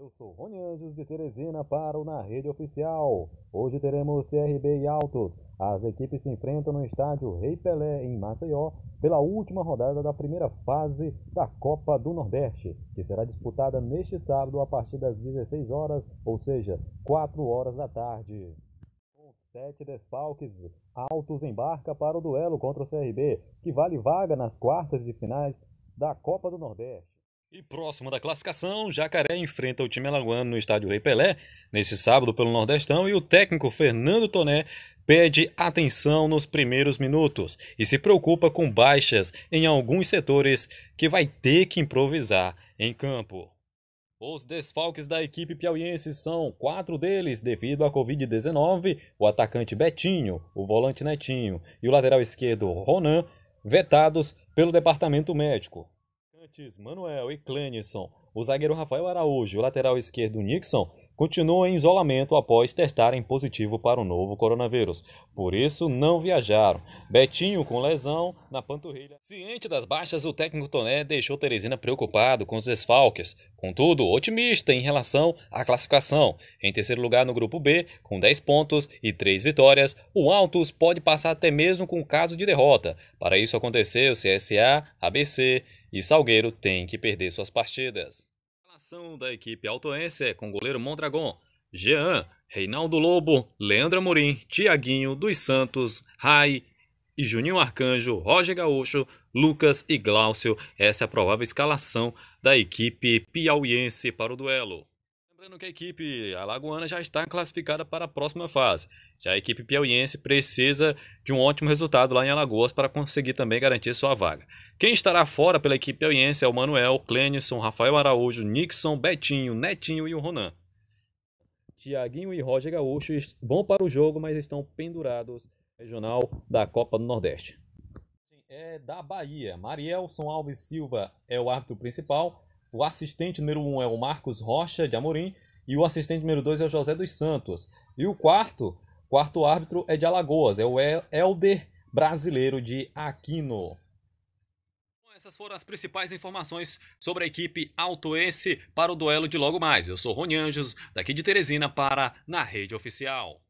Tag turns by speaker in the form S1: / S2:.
S1: Eu sou Rony Anjos de Teresina para o Na Rede Oficial. Hoje teremos CRB e Altos. As equipes se enfrentam no estádio Rei Pelé, em Maceió, pela última rodada da primeira fase da Copa do Nordeste, que será disputada neste sábado a partir das 16 horas, ou seja, 4 horas da tarde. Com sete desfalques, Altos embarca para o duelo contra o CRB, que vale vaga nas quartas de finais da Copa do Nordeste.
S2: E próximo da classificação, Jacaré enfrenta o time alagoano no estádio Rei Pelé, nesse sábado pelo Nordestão, e o técnico Fernando Toné pede atenção nos primeiros minutos e se preocupa com baixas em alguns setores que vai ter que improvisar em campo. Os desfalques da equipe piauiense são quatro deles devido à Covid-19, o atacante Betinho, o volante Netinho e o lateral esquerdo Ronan, vetados pelo departamento médico atacantes Manuel e Clenison, o zagueiro Rafael Araújo e o lateral esquerdo Nixon continuam em isolamento após testarem positivo para o novo coronavírus. Por isso, não viajaram. Betinho com lesão na panturrilha. Ciente das baixas, o técnico Toné deixou Teresina preocupado com os desfalques. Contudo, otimista em relação à classificação. Em terceiro lugar no grupo B, com 10 pontos e 3 vitórias, o Altos pode passar até mesmo com caso de derrota. Para isso acontecer, o CSA, ABC, e Salgueiro tem que perder suas partidas. A relação da equipe altoense é com goleiro Mondragon, Jean, Reinaldo Lobo, Leandro Amorim, Tiaguinho, dos Santos, Rai e Juninho Arcanjo, Roger Gaúcho, Lucas e Gláucio. Essa é a provável escalação da equipe piauiense para o duelo. Lembrando que a equipe alagoana já está classificada para a próxima fase. Já a equipe piauiense precisa de um ótimo resultado lá em Alagoas para conseguir também garantir sua vaga. Quem estará fora pela equipe piauiense é o Manuel, Clênison, Rafael Araújo, Nixon, Betinho, Netinho e o Ronan. Tiaguinho e Roger Gaúcho vão para o jogo, mas estão pendurados no regional da Copa do Nordeste. É da Bahia. Marielson Alves Silva é o árbitro principal o assistente número 1 um é o Marcos Rocha de Amorim e o assistente número 2 é o José dos Santos. E o quarto, quarto árbitro é de Alagoas, é o Helder Brasileiro de Aquino. Essas foram as principais informações sobre a equipe Altoense para o duelo de logo mais. Eu sou Rony Anjos, daqui de Teresina para na rede oficial.